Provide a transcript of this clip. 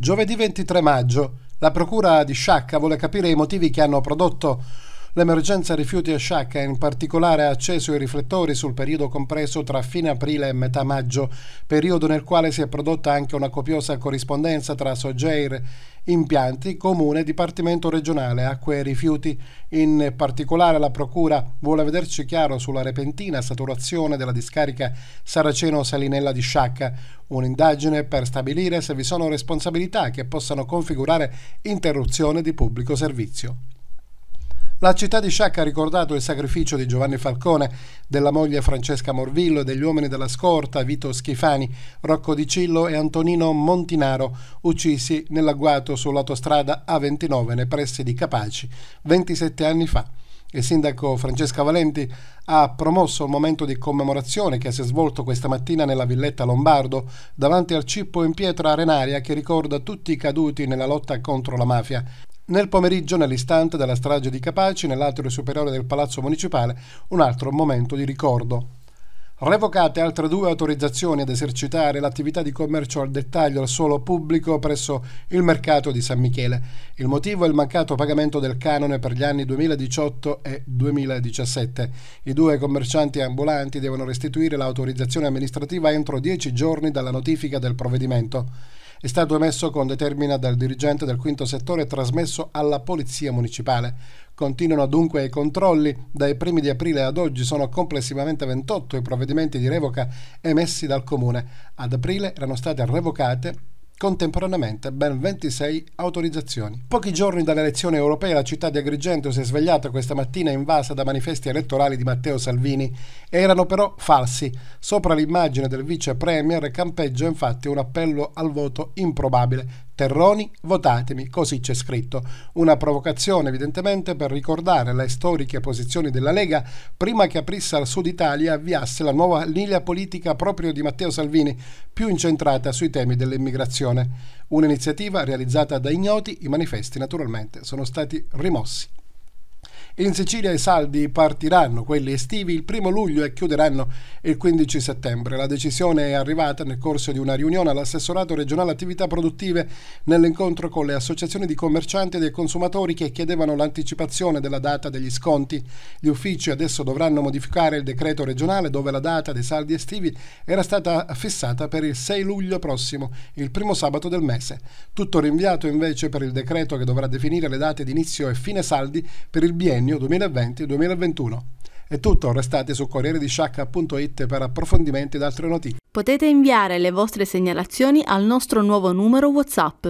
Giovedì 23 maggio la Procura di Sciacca vuole capire i motivi che hanno prodotto L'emergenza rifiuti a Sciacca in particolare ha acceso i riflettori sul periodo compreso tra fine aprile e metà maggio, periodo nel quale si è prodotta anche una copiosa corrispondenza tra Sogeir impianti, comune, dipartimento regionale, acque e rifiuti. In particolare la Procura vuole vederci chiaro sulla repentina saturazione della discarica Saraceno-Salinella di Sciacca, un'indagine per stabilire se vi sono responsabilità che possano configurare interruzione di pubblico servizio. La città di Sciacca ha ricordato il sacrificio di Giovanni Falcone, della moglie Francesca Morvillo e degli uomini della scorta Vito Schifani, Rocco Di Cillo e Antonino Montinaro, uccisi nell'agguato sull'autostrada A29 nei pressi di Capaci 27 anni fa. Il sindaco Francesca Valenti ha promosso un momento di commemorazione che si è svolto questa mattina nella Villetta Lombardo davanti al cippo in pietra arenaria che ricorda tutti i caduti nella lotta contro la mafia. Nel pomeriggio, nell'istante della strage di Capaci, nell'atrio superiore del Palazzo Municipale, un altro momento di ricordo. Revocate altre due autorizzazioni ad esercitare l'attività di commercio al dettaglio al suolo pubblico presso il mercato di San Michele. Il motivo è il mancato pagamento del canone per gli anni 2018 e 2017. I due commercianti ambulanti devono restituire l'autorizzazione amministrativa entro dieci giorni dalla notifica del provvedimento è stato emesso con determina dal dirigente del quinto settore e trasmesso alla Polizia Municipale. Continuano dunque i controlli. Dai primi di aprile ad oggi sono complessivamente 28 i provvedimenti di revoca emessi dal Comune. Ad aprile erano state revocate contemporaneamente ben 26 autorizzazioni. Pochi giorni dalle elezioni europee la città di Agrigento si è svegliata questa mattina invasa da manifesti elettorali di Matteo Salvini. Erano però falsi. Sopra l'immagine del vice premier campeggia infatti un appello al voto improbabile, Terroni, votatemi, così c'è scritto. Una provocazione evidentemente per ricordare le storiche posizioni della Lega prima che aprisse al Sud Italia e avviasse la nuova linea politica proprio di Matteo Salvini, più incentrata sui temi dell'immigrazione. Un'iniziativa realizzata da ignoti, i manifesti naturalmente sono stati rimossi. In Sicilia i saldi partiranno, quelli estivi, il primo luglio e chiuderanno il 15 settembre. La decisione è arrivata nel corso di una riunione all'assessorato regionale attività produttive nell'incontro con le associazioni di commercianti e dei consumatori che chiedevano l'anticipazione della data degli sconti. Gli uffici adesso dovranno modificare il decreto regionale dove la data dei saldi estivi era stata fissata per il 6 luglio prossimo, il primo sabato del mese. Tutto rinviato invece per il decreto che dovrà definire le date di inizio e fine saldi per il biennio giugno 2020-2021. È tutto, restate su corrieredisciacca.it per approfondimenti ed altre notizie. Potete inviare le vostre segnalazioni al nostro nuovo numero WhatsApp.